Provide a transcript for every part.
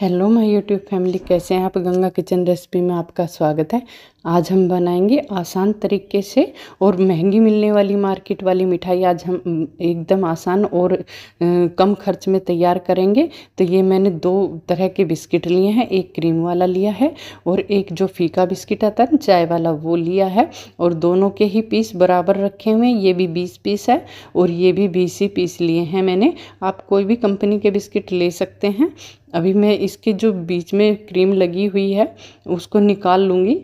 hello my YouTube family कैसे हैं आप गंगा किचन रेसिपी में आपका स्वागत है आज हम बनाएंगे आसान तरीके से और महंगी मिलने वाली मार्केट वाली मिठाई आज हम एकदम आसान और कम खर्च में तैयार करेंगे तो ये मैंने दो तरह के बिस्किट लिए हैं एक क्रीम वाला लिया है और एक जो फीका बिस्किट आता है चाय वाला वो लिया है और दोनों के ही पीस बराबर रखे हुए हैं ये भी बीस पीस है और ये भी बीस ही पीस लिए हैं मैंने आप कोई भी कंपनी के बिस्किट ले सकते हैं अभी मैं इसके जो बीच में क्रीम लगी हुई है उसको निकाल लूँगी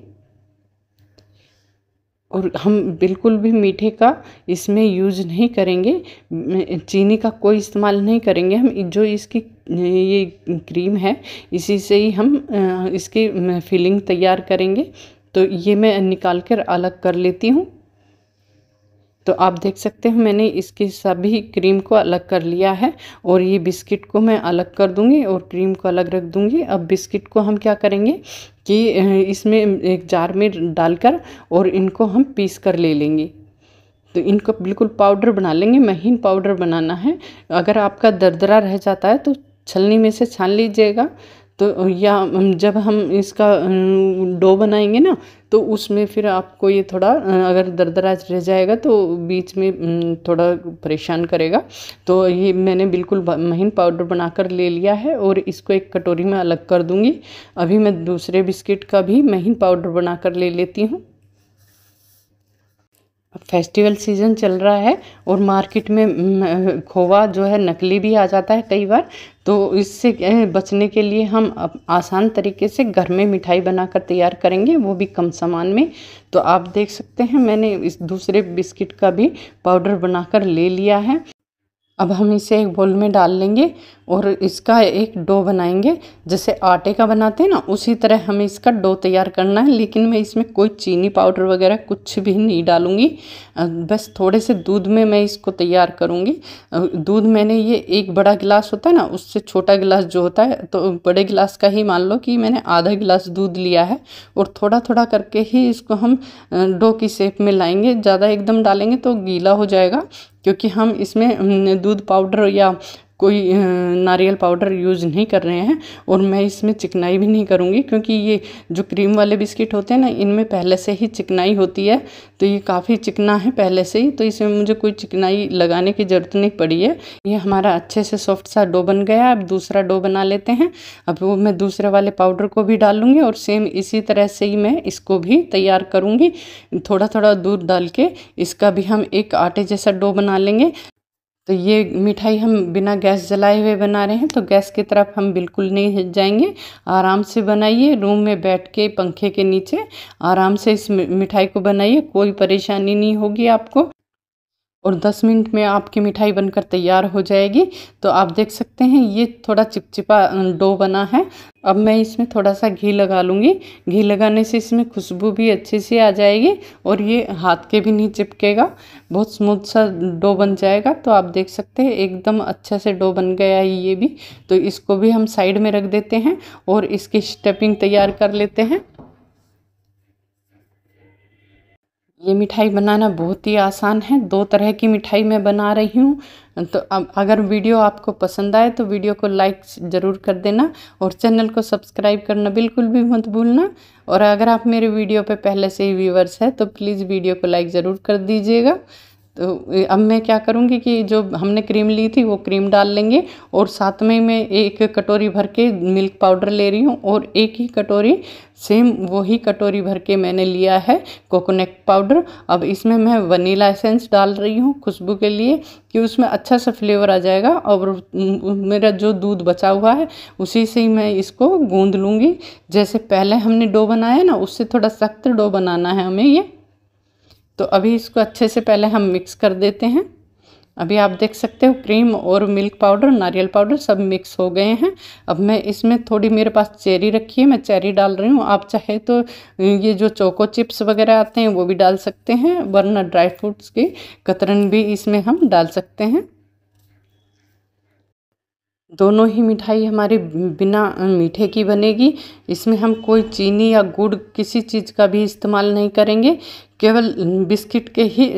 और हम बिल्कुल भी मीठे का इसमें यूज नहीं करेंगे चीनी का कोई इस्तेमाल नहीं करेंगे हम जो इसकी ये क्रीम है इसी से ही हम इसकी फिलिंग तैयार करेंगे तो ये मैं निकाल कर अलग कर लेती हूँ तो आप देख सकते हैं मैंने इसकी सभी क्रीम को अलग कर लिया है और ये बिस्किट को मैं अलग कर दूंगी और क्रीम को अलग रख दूंगी अब बिस्किट को हम क्या करेंगे कि इसमें एक जार में डालकर और इनको हम पीस कर ले लेंगे तो इनको बिल्कुल पाउडर बना लेंगे महीन पाउडर बनाना है अगर आपका दरदरा रह जाता है तो छलनी में से छान लीजिएगा तो या जब हम इसका डो बनाएंगे ना तो उसमें फिर आपको ये थोड़ा अगर दरदराज रह जाएगा तो बीच में थोड़ा परेशान करेगा तो ये मैंने बिल्कुल महीन पाउडर बनाकर ले लिया है और इसको एक कटोरी में अलग कर दूंगी अभी मैं दूसरे बिस्किट का भी महीन पाउडर बनाकर ले लेती हूँ फेस्टिवल सीज़न चल रहा है और मार्केट में खोवा जो है नकली भी आ जाता है कई बार तो इससे बचने के लिए हम आसान तरीके से घर में मिठाई बनाकर तैयार करेंगे वो भी कम सामान में तो आप देख सकते हैं मैंने इस दूसरे बिस्किट का भी पाउडर बनाकर ले लिया है अब हम इसे एक बोल में डाल लेंगे और इसका एक डो बनाएंगे जैसे आटे का बनाते हैं ना उसी तरह हमें इसका डो तैयार करना है लेकिन मैं इसमें कोई चीनी पाउडर वगैरह कुछ भी नहीं डालूँगी बस थोड़े से दूध में मैं इसको तैयार करूँगी दूध मैंने ये एक बड़ा गिलास होता है ना उससे छोटा गिलास जो होता है तो बड़े गिलास का ही मान लो कि मैंने आधा गिलास दूध लिया है और थोड़ा थोड़ा करके ही इसको हम डो की शेप में लाएंगे ज़्यादा एकदम डालेंगे तो गीला हो जाएगा क्योंकि हम इसमें दूध पाउडर या कोई नारियल पाउडर यूज़ नहीं कर रहे हैं और मैं इसमें चिकनाई भी नहीं करूँगी क्योंकि ये जो क्रीम वाले बिस्किट होते हैं ना इनमें पहले से ही चिकनाई होती है तो ये काफ़ी चिकना है पहले से ही तो इसमें मुझे कोई चिकनाई लगाने की ज़रूरत नहीं पड़ी है ये हमारा अच्छे से सॉफ्ट सा डो बन गया अब दूसरा डो बना लेते हैं अब वो मैं दूसरे वाले पाउडर को भी डालूँगी और सेम इसी तरह से ही मैं इसको भी तैयार करूँगी थोड़ा थोड़ा दूध डाल के इसका भी हम एक आटे जैसा डो बना लेंगे तो ये मिठाई हम बिना गैस जलाए हुए बना रहे हैं तो गैस की तरफ हम बिल्कुल नहीं जाएंगे आराम से बनाइए रूम में बैठ के पंखे के नीचे आराम से इस मिठाई को बनाइए कोई परेशानी नहीं होगी आपको और 10 मिनट में आपकी मिठाई बनकर तैयार हो जाएगी तो आप देख सकते हैं ये थोड़ा चिपचिपा डो बना है अब मैं इसमें थोड़ा सा घी लगा लूँगी घी लगाने से इसमें खुशबू भी अच्छे से आ जाएगी और ये हाथ के भी नहीं चिपकेगा बहुत स्मूथ सा डो बन जाएगा तो आप देख सकते हैं एकदम अच्छा से डो बन गया है ये भी तो इसको भी हम साइड में रख देते हैं और इसकी स्टेपिंग तैयार कर लेते हैं ये मिठाई बनाना बहुत ही आसान है दो तरह की मिठाई मैं बना रही हूँ तो अब अगर वीडियो आपको पसंद आए तो वीडियो को लाइक ज़रूर कर देना और चैनल को सब्सक्राइब करना बिल्कुल भी मत भूलना और अगर आप मेरे वीडियो पे पहले से ही व्यूवर्स हैं तो प्लीज़ वीडियो को लाइक ज़रूर कर दीजिएगा तो अब मैं क्या करूँगी कि जो हमने क्रीम ली थी वो क्रीम डाल लेंगे और साथ में मैं एक कटोरी भर के मिल्क पाउडर ले रही हूँ और एक ही कटोरी सेम वही कटोरी भर के मैंने लिया है कोकोनट पाउडर अब इसमें मैं वनीला एसेंस डाल रही हूँ खुशबू के लिए कि उसमें अच्छा सा फ्लेवर आ जाएगा और मेरा जो दूध बचा हुआ है उसी से ही मैं इसको गूँध लूँगी जैसे पहले हमने डो बनाया ना उससे थोड़ा सख्त डो बनाना है हमें ये तो अभी इसको अच्छे से पहले हम मिक्स कर देते हैं अभी आप देख सकते हो क्रीम और मिल्क पाउडर नारियल पाउडर सब मिक्स हो गए हैं अब मैं इसमें थोड़ी मेरे पास चेरी रखी है मैं चेरी डाल रही हूँ आप चाहे तो ये जो चोको चिप्स वगैरह आते हैं वो भी डाल सकते हैं वरना ड्राई फ्रूट्स की कतरन भी इसमें हम डाल सकते हैं दोनों ही मिठाई हमारी बिना मीठे की बनेगी इसमें हम कोई चीनी या गुड़ किसी चीज़ का भी इस्तेमाल नहीं करेंगे केवल बिस्किट के ही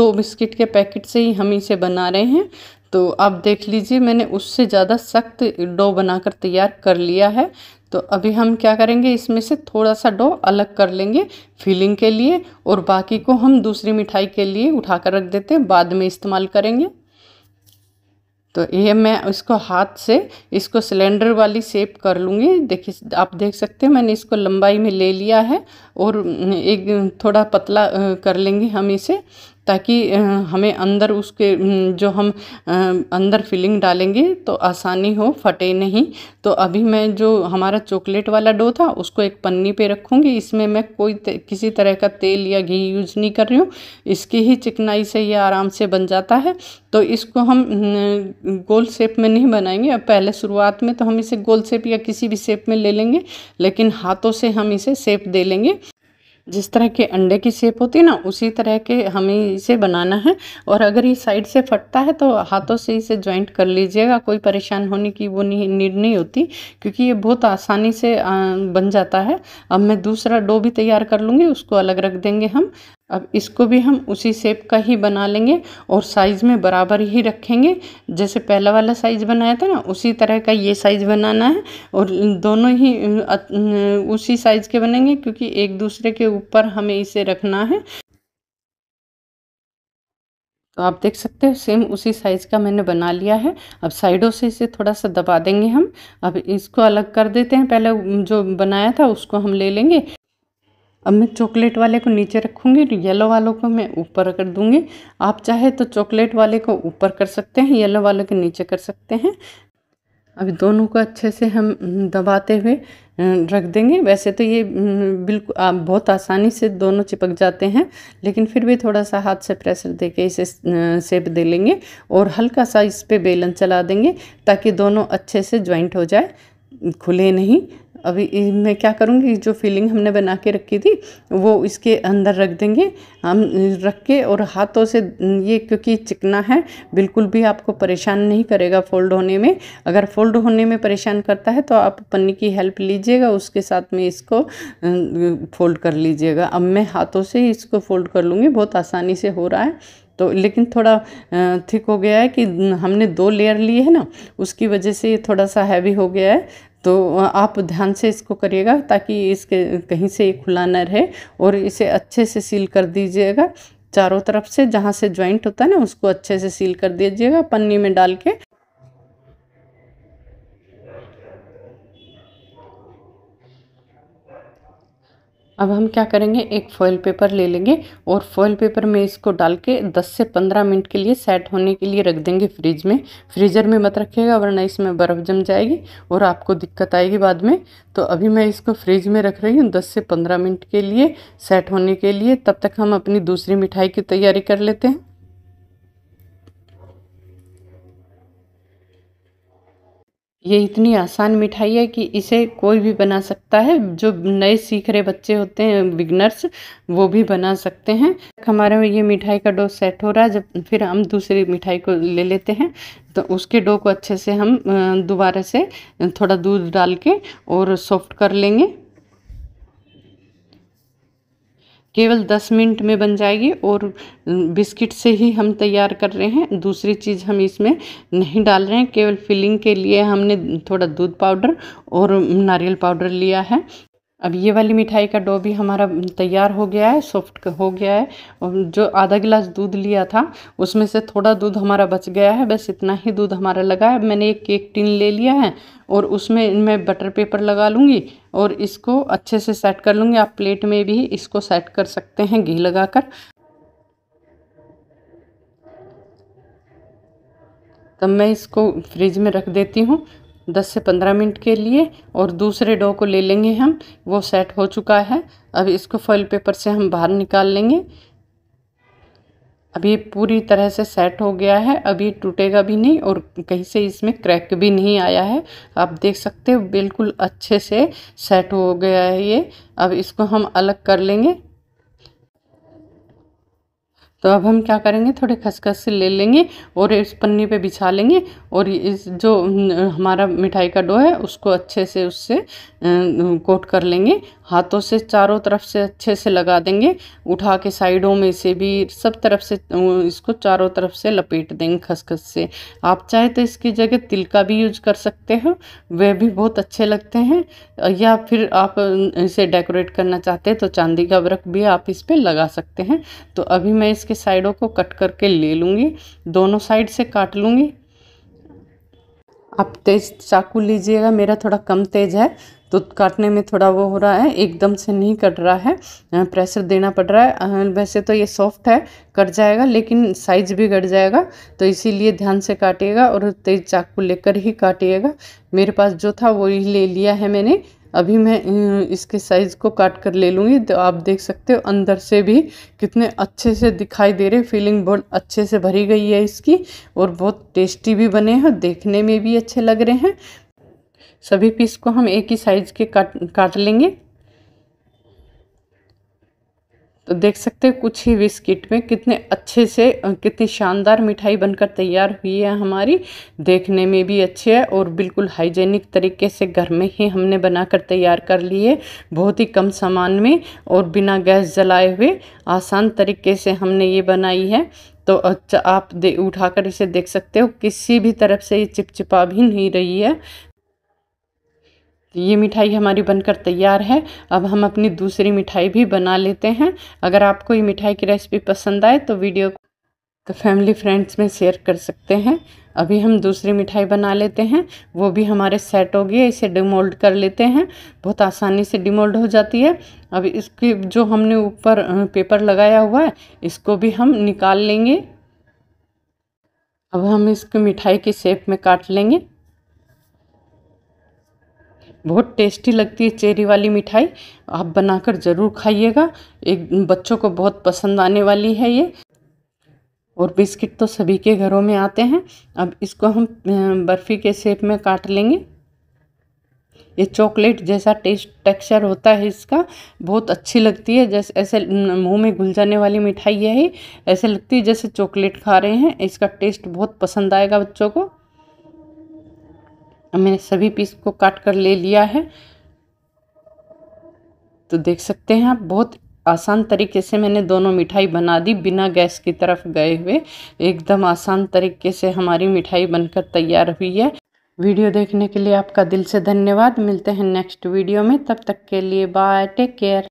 दो बिस्किट के पैकेट से ही हम इसे बना रहे हैं तो आप देख लीजिए मैंने उससे ज़्यादा सख्त डो बनाकर तैयार कर लिया है तो अभी हम क्या करेंगे इसमें से थोड़ा सा डो अलग कर लेंगे फिलिंग के लिए और बाकी को हम दूसरी मिठाई के लिए उठा कर रख देते हैं बाद में इस्तेमाल करेंगे तो ये मैं इसको हाथ से इसको सिलेंडर वाली शेप कर लूँगी देखिए आप देख सकते हैं मैंने इसको लंबाई में ले लिया है और एक थोड़ा पतला कर लेंगे हम इसे ताकि हमें अंदर उसके जो हम अंदर फिलिंग डालेंगे तो आसानी हो फटे नहीं तो अभी मैं जो हमारा चॉकलेट वाला डो था उसको एक पन्नी पे रखूँगी इसमें मैं कोई किसी तरह का तेल या घी यूज नहीं कर रही हूँ इसकी ही चिकनाई से ये आराम से बन जाता है तो इसको हम गोल शेप में नहीं बनाएंगे अब पहले शुरुआत में तो हम इसे गोल शेप या किसी भी शेप में ले लेंगे लेकिन हाथों से हम इसे शेप दे लेंगे जिस तरह के अंडे की शेप होती है ना उसी तरह के हमें इसे बनाना है और अगर ये साइड से फटता है तो हाथों से इसे ज्वाइंट कर लीजिएगा कोई परेशान होने की वो नीड नहीं होती क्योंकि ये बहुत आसानी से बन जाता है अब मैं दूसरा डो भी तैयार कर लूँगी उसको अलग रख देंगे हम अब इसको भी हम उसी शेप का ही बना लेंगे और साइज़ में बराबर ही रखेंगे जैसे पहला वाला साइज़ बनाया था ना उसी तरह का ये साइज़ बनाना है और दोनों ही उसी साइज़ के बनेंगे क्योंकि एक दूसरे के ऊपर हमें इसे रखना है तो आप देख सकते हो सेम उसी साइज़ का मैंने बना लिया है अब साइडों से इसे थोड़ा सा दबा देंगे हम अब इसको अलग कर देते हैं पहले जो बनाया था उसको हम ले लेंगे अब मैं चॉकलेट वाले को नीचे रखूँगी येलो वालों को मैं ऊपर कर दूँगी आप चाहे तो चॉकलेट वाले को ऊपर कर सकते हैं येलो वालों के नीचे कर सकते हैं अब दोनों को अच्छे से हम दबाते हुए रख देंगे वैसे तो ये बिल्कुल आप बहुत आसानी से दोनों चिपक जाते हैं लेकिन फिर भी थोड़ा सा हाथ से प्रेशर दे के इसे सेब दे लेंगे और हल्का सा इस पर बेलन चला देंगे ताकि दोनों अच्छे से ज्वाइंट हो जाए खुले नहीं अभी मैं क्या करूँगी जो फीलिंग हमने बना के रखी थी वो इसके अंदर रख देंगे हम रख के और हाथों से ये क्योंकि चिकना है बिल्कुल भी आपको परेशान नहीं करेगा फोल्ड होने में अगर फोल्ड होने में परेशान करता है तो आप पन्नी की हेल्प लीजिएगा उसके साथ में इसको फोल्ड कर लीजिएगा अब मैं हाथों से इसको फोल्ड कर लूँगी बहुत आसानी से हो रहा है तो लेकिन थोड़ा थिक हो गया है कि हमने दो लेयर लिए है ना उसकी वजह से ये थोड़ा सा हैवी हो गया है तो आप ध्यान से इसको करिएगा ताकि इसके कहीं से खुला न रहे और इसे अच्छे से सील कर दीजिएगा चारों तरफ से जहाँ से ज्वाइंट होता है ना उसको अच्छे से सील कर दीजिएगा पन्नी में डाल के अब हम क्या करेंगे एक फॉयल पेपर ले लेंगे और फॉयल पेपर में इसको डाल के 10 से 15 मिनट के लिए सेट होने के लिए रख देंगे फ्रिज में फ्रीजर में मत रखिएगा वरना इसमें बर्फ़ जम जाएगी और आपको दिक्कत आएगी बाद में तो अभी मैं इसको फ्रिज में रख रही हूँ 10 से 15 मिनट के लिए सेट होने के लिए तब तक हम अपनी दूसरी मिठाई की तैयारी कर लेते हैं ये इतनी आसान मिठाई है कि इसे कोई भी बना सकता है जो नए सीख रहे बच्चे होते हैं बिगनर्स वो भी बना सकते हैं हमारे में ये मिठाई का डो सेट हो रहा है जब फिर हम दूसरी मिठाई को ले लेते हैं तो उसके डो को अच्छे से हम दोबारा से थोड़ा दूध डाल के और सॉफ्ट कर लेंगे केवल दस मिनट में बन जाएगी और बिस्किट से ही हम तैयार कर रहे हैं दूसरी चीज़ हम इसमें नहीं डाल रहे हैं केवल फिलिंग के लिए हमने थोड़ा दूध पाउडर और नारियल पाउडर लिया है अब ये वाली मिठाई का डो भी हमारा तैयार हो गया है सॉफ्ट हो गया है और जो आधा गिलास दूध लिया था उसमें से थोड़ा दूध हमारा बच गया है बस इतना ही दूध हमारा लगा है मैंने एक केक टिन ले लिया है और उसमें मैं बटर पेपर लगा लूँगी और इसको अच्छे से सेट कर लूँगी आप प्लेट में भी इसको सेट कर सकते हैं घी लगा कर तब मैं इसको फ्रिज में रख देती हूँ 10 से 15 मिनट के लिए और दूसरे डो को ले लेंगे हम वो सेट हो चुका है अब इसको फॉइल पेपर से हम बाहर निकाल लेंगे अभी पूरी तरह से सेट हो गया है अभी टूटेगा भी नहीं और कहीं से इसमें क्रैक भी नहीं आया है आप देख सकते हो बिल्कुल अच्छे से सेट हो गया है ये अब इसको हम अलग कर लेंगे तो अब हम क्या करेंगे थोड़े खसखस से ले लेंगे और इस पन्नी पे बिछा लेंगे और इस जो हमारा मिठाई का डो है उसको अच्छे से उससे कोट कर लेंगे हाथों से चारों तरफ से अच्छे से लगा देंगे उठा के साइडों में से भी सब तरफ से इसको चारों तरफ से लपेट देंगे खसखस से आप चाहे तो इसकी जगह तिल का भी यूज कर सकते हो वे भी बहुत अच्छे लगते हैं या फिर आप इसे डेकोरेट करना चाहते हैं तो चांदी का वर्क भी आप इस पर लगा सकते हैं तो अभी मैं इसके के साइडों को कट करके ले लूँगी दोनों साइड से काट लूँगी आप तेज चाकू लीजिएगा मेरा थोड़ा कम तेज है तो काटने में थोड़ा वो हो रहा है एकदम से नहीं कट रहा है प्रेशर देना पड़ रहा है वैसे तो ये सॉफ्ट है कट जाएगा लेकिन साइज भी कट जाएगा तो इसीलिए ध्यान से काटिएगा और तेज चाकू लेकर ही काटिएगा मेरे पास जो था वही ले लिया है मैंने अभी मैं इसके साइज़ को काट कर ले लूँगी तो आप देख सकते हो अंदर से भी कितने अच्छे से दिखाई दे रहे फीलिंग बहुत अच्छे से भरी गई है इसकी और बहुत टेस्टी भी बने हैं देखने में भी अच्छे लग रहे हैं सभी पीस को हम एक ही साइज़ के काट काट लेंगे तो देख सकते हैं कुछ ही बिस्किट में कितने अच्छे से कितनी शानदार मिठाई बनकर तैयार हुई है हमारी देखने में भी अच्छी है और बिल्कुल हाइजेनिक तरीके से घर में ही हमने बनाकर तैयार कर ली है बहुत ही कम सामान में और बिना गैस जलाए हुए आसान तरीके से हमने ये बनाई है तो अच्छा आप दे उठाकर इसे देख सकते हो किसी भी तरफ से ये चिपचिपा भी नहीं रही है तो ये मिठाई हमारी बनकर तैयार है अब हम अपनी दूसरी मिठाई भी बना लेते हैं अगर आपको ये मिठाई की रेसिपी पसंद आए तो वीडियो तो फैमिली फ्रेंड्स में शेयर कर सकते हैं अभी हम दूसरी मिठाई बना लेते हैं वो भी हमारे सेट हो गई है इसे डिमोल्ड कर लेते हैं बहुत आसानी से डिमोल्ड हो जाती है अब इसकी जो हमने ऊपर पेपर लगाया हुआ है इसको भी हम निकाल लेंगे अब हम इसको मिठाई के शेप में काट लेंगे बहुत टेस्टी लगती है चेरी वाली मिठाई आप बनाकर ज़रूर खाइएगा एक बच्चों को बहुत पसंद आने वाली है ये और बिस्किट तो सभी के घरों में आते हैं अब इसको हम बर्फ़ी के शेप में काट लेंगे ये चॉकलेट जैसा टेस्ट टेक्सचर होता है इसका बहुत अच्छी लगती है जैसे ऐसे मुंह में घुल जाने वाली मिठाई है ऐसे लगती है जैसे चॉकलेट खा रहे हैं इसका टेस्ट बहुत पसंद आएगा बच्चों को मैंने सभी पीस को काट कर ले लिया है तो देख सकते हैं आप बहुत आसान तरीके से मैंने दोनों मिठाई बना दी बिना गैस की तरफ गए हुए एकदम आसान तरीके से हमारी मिठाई बनकर तैयार हुई है वीडियो देखने के लिए आपका दिल से धन्यवाद मिलते हैं नेक्स्ट वीडियो में तब तक के लिए बाय टेक केयर